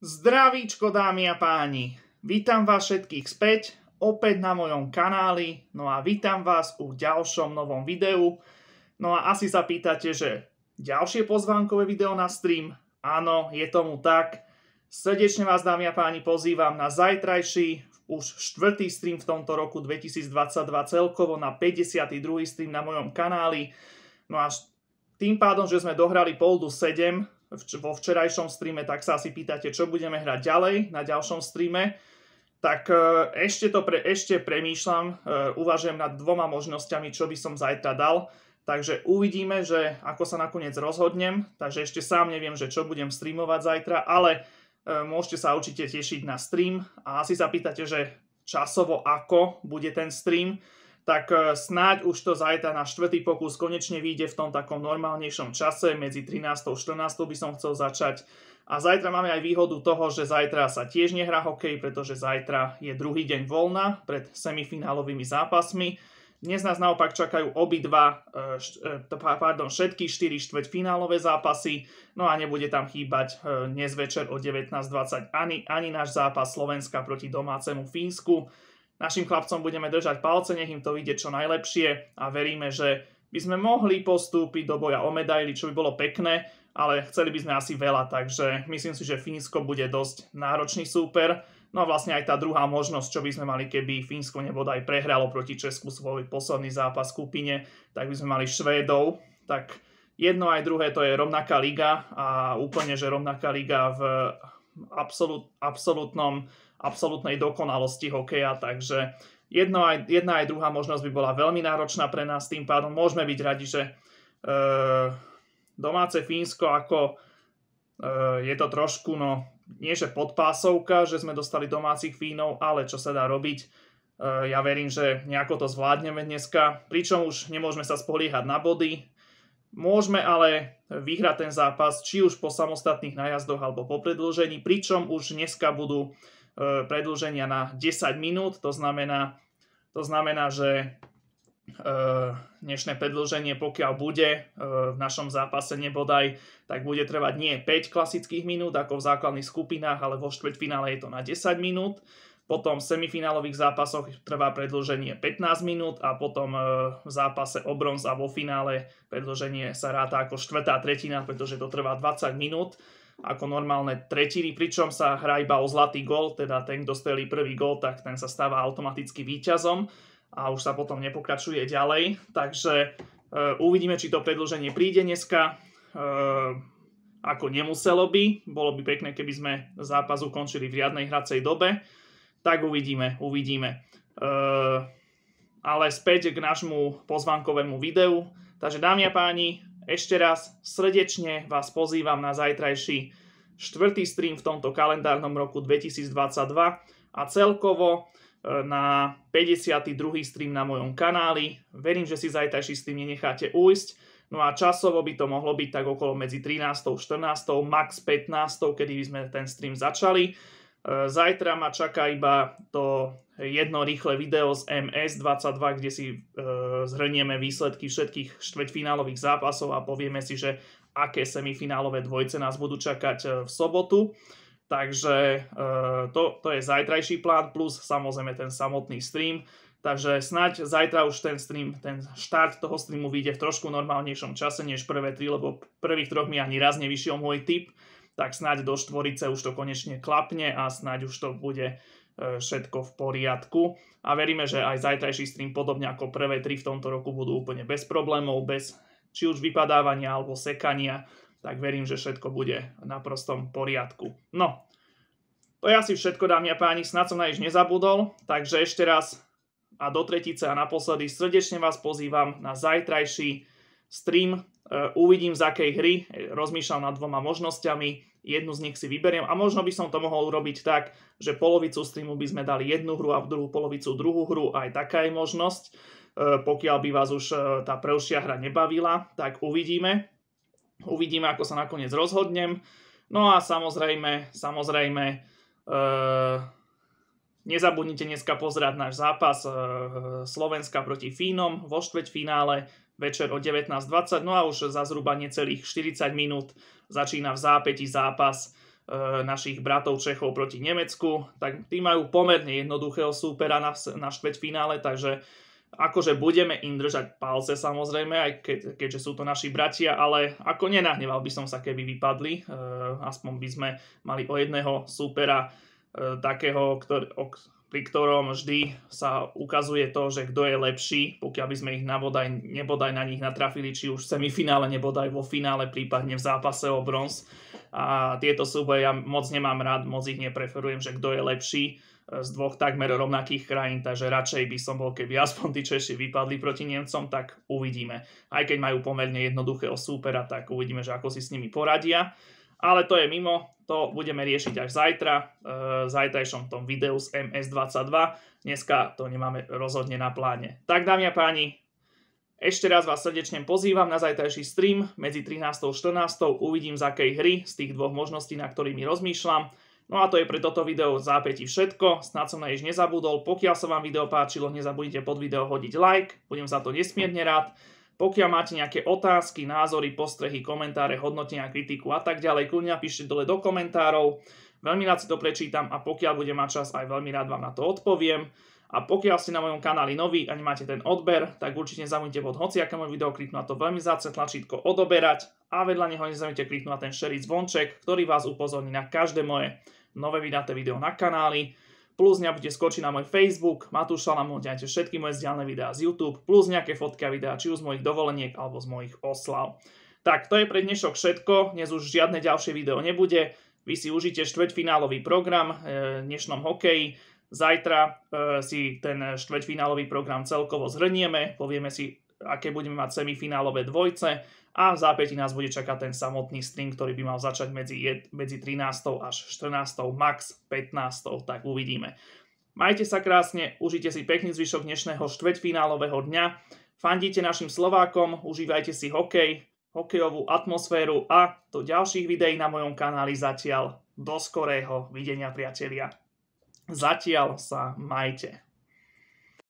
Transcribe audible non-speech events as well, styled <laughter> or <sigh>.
Zdravíčko dámy a páni, vítam vás všetkých späť, opäť na mojom kanáli, no a vítam vás u ďalšom novom videu. No a asi sa pýtate, že ďalšie pozvánkové video na stream? Áno, je tomu tak. Srdečne vás dámy a páni pozývam na zajtrajší, už štvrtý stream v tomto roku 2022 celkovo na 52. stream na mojom kanáli. No a tým pádom, že sme dohrali poldu 7, vo včerajšom streame, tak sa asi pýtate, čo budeme hrať ďalej na ďalšom streame. Tak e, ešte to pre, ešte premýšľam, e, uvažujem nad dvoma možnosťami, čo by som zajtra dal. Takže uvidíme, že ako sa nakoniec rozhodnem. Takže ešte sám neviem, že čo budem streamovať zajtra, ale e, môžete sa určite tešiť na stream a asi sa pýtate, že časovo ako bude ten stream tak e, snáď už to zajtra na štvrtý pokus konečne vyjde v tom takom normálnejšom čase, medzi 13. a 14. by som chcel začať. A zajtra máme aj výhodu toho, že zajtra sa tiež nehrá hokej, pretože zajtra je druhý deň voľna pred semifinálovými zápasmi. Dnes nás naopak čakajú obidva, e, e, pardon, všetky štyri štvrťfinálové zápasy, no a nebude tam chýbať dnes večer o 19.20 ani, ani náš zápas Slovenska proti domácemu Fínsku. Našim chlapcom budeme držať palce, nech im to ide čo najlepšie a veríme, že by sme mohli postúpiť do boja o medaily, čo by bolo pekné, ale chceli by sme asi veľa, takže myslím si, že Fínsko bude dosť náročný súper. No a vlastne aj tá druhá možnosť, čo by sme mali, keby Fínsko nebodaj prehralo proti Česku svoj posledný zápas v skupine, tak by sme mali Švédov. Tak jedno aj druhé to je rovnaká liga a úplne, že rovnaká liga v absolút, absolútnom absolútnej dokonalosti hokeja, takže jedno aj, jedna aj druhá možnosť by bola veľmi náročná pre nás, tým pádom môžeme byť radi, že e, domáce Fínsko ako e, je to trošku, no nie že podpásovka, že sme dostali domácich Fínov, ale čo sa dá robiť, e, ja verím, že nejako to zvládneme dneska, pričom už nemôžeme sa spoliehať na body, Môžeme ale vyhrať ten zápas či už po samostatných najazdoch alebo po predĺžení, pričom už dneska budú E, predĺženia na 10 minút, to znamená, to znamená že e, dnešné predĺženie, pokiaľ bude e, v našom zápase nebodaj, tak bude trvať nie 5 klasických minút ako v základných skupinách, ale vo štvrťfinále je to na 10 minút. Potom v semifinálových zápasoch trvá predĺženie 15 minút a potom v zápase o bronz a vo finále predĺženie sa ráta ako štvrtá tretina, pretože to trvá 20 minút ako normálne tretiny, pričom sa hrá iba o zlatý gol, teda ten, kto strelí prvý gol, tak ten sa stáva automaticky víťazom a už sa potom nepokračuje ďalej. Takže e, uvidíme, či to predlženie príde dneska. E, ako nemuselo by, bolo by pekné, keby sme zápas ukončili v riadnej hracej dobe. Tak uvidíme, uvidíme. E, ale späť k nášmu pozvankovému videu. Takže dámy a páni, ešte raz srdečne vás pozývam na zajtrajší štvrtý stream v tomto kalendárnom roku 2022 a celkovo e, na 52. stream na mojom kanáli. Verím, že si zajtrajší stream nenecháte ujsť. No a časovo by to mohlo byť tak okolo medzi 13. 14. max 15. kedy by sme ten stream začali. Eh, zajtra ma čaká iba to jedno rýchle video z MS22, kde si eh, zhrnieme výsledky všetkých štvrťfinálových zápasov a povieme si, že aké semifinálové dvojce nás budú čakať eh, v sobotu. Takže to, to je zajtrajší plán plus samozrejme ten samotný stream. Takže snaď zajtra už ten stream, ten štart toho streamu vyjde v trošku normálnejšom čase než prvé tri, lebo prvých troch mi ani raz nevyšiel môj tip tak snáď do štvorice už to konečne klapne a snáď už to bude e, všetko v poriadku. A veríme, že aj zajtrajší stream podobne ako prvé tri v tomto roku budú úplne bez problémov, bez či už vypadávania alebo sekania, tak verím, že všetko bude na prostom poriadku. No, to je asi všetko, dámy a páni, snad som na nič nezabudol, takže ešte raz a do tretice a naposledy srdečne vás pozývam na zajtrajší stream. E, uvidím, z akej hry, e, rozmýšľam nad dvoma možnosťami, jednu z nich si vyberiem a možno by som to mohol urobiť tak, že polovicu streamu by sme dali jednu hru a v druhú polovicu druhú hru, aj taká je možnosť. E, pokiaľ by vás už e, tá prvšia hra nebavila, tak uvidíme. Uvidíme, ako sa nakoniec rozhodnem. No a samozrejme, samozrejme, e, nezabudnite dneska pozerať náš zápas Slovenska proti Fínom vo finále večer o 19.20, no a už za zhruba necelých 40 minút začína v zápäti zápas e, našich bratov Čechov proti Nemecku. Tak tí majú pomerne jednoduchého súpera na, na štvrťfinále, takže akože budeme im držať palce samozrejme, aj keď, keďže sú to naši bratia, ale ako nenahneval by som sa, keby vypadli. E, aspoň by sme mali o jedného súpera e, takého, ktorý, pri ktorom vždy sa ukazuje to, že kto je lepší, pokiaľ by sme ich nabodaj, nebodaj na nich natrafili, či už v semifinále, nebodaj vo finále, prípadne v zápase o bronz. A tieto súboje ja moc nemám rád, moc ich nepreferujem, že kto je lepší e, z dvoch takmer rovnakých krajín, takže radšej by som bol, keby <laughs> aspoň tí Češi vypadli proti Nemcom, tak uvidíme. Aj keď majú pomerne jednoduchého súpera, tak uvidíme, že ako si s nimi poradia ale to je mimo, to budeme riešiť až zajtra, eh, v zajtrajšom tom videu z MS22. Dneska to nemáme rozhodne na pláne. Tak dámy a páni, ešte raz vás srdečne pozývam na zajtrajší stream. Medzi 13. a 14. uvidím z akej hry z tých dvoch možností, na ktorými rozmýšľam. No a to je pre toto video v zápäti všetko. Snad som na jež nezabudol. Pokiaľ sa vám video páčilo, nezabudnite pod video hodiť like. Budem za to nesmierne rád. Pokiaľ máte nejaké otázky, názory, postrehy, komentáre, hodnotenia, kritiku a tak ďalej, kľudne napíšte dole do komentárov. Veľmi rád si to prečítam a pokiaľ budem mať čas, aj veľmi rád vám na to odpoviem. A pokiaľ ste na mojom kanáli nový a nemáte ten odber, tak určite nezabudnite pod hociaké môj kliknú na to veľmi zácne tlačítko odoberať a vedľa neho nezabudnite kliknúť na ten šeriť zvonček, ktorý vás upozorní na každé moje nové vydaté video na kanáli plus nebude skočiť na môj Facebook, Matúšala mu nájdete všetky moje zdialné videá z YouTube, plus nejaké fotky a videá či už z mojich dovoleniek alebo z mojich oslav. Tak, to je pre dnešok všetko, dnes už žiadne ďalšie video nebude, vy si užite štvrťfinálový program eh, v dnešnom hokeji, zajtra eh, si ten štvrťfinálový program celkovo zhrnieme, povieme si aké budeme mať semifinálové dvojce a v zápäti nás bude čakať ten samotný stream, ktorý by mal začať medzi, medzi 13. až 14. max 15. tak uvidíme. Majte sa krásne, užite si pekný zvyšok dnešného štvrťfinálového dňa, fandíte našim Slovákom, užívajte si hokej, hokejovú atmosféru a do ďalších videí na mojom kanáli zatiaľ. Do skorého videnia priatelia. Zatiaľ sa majte.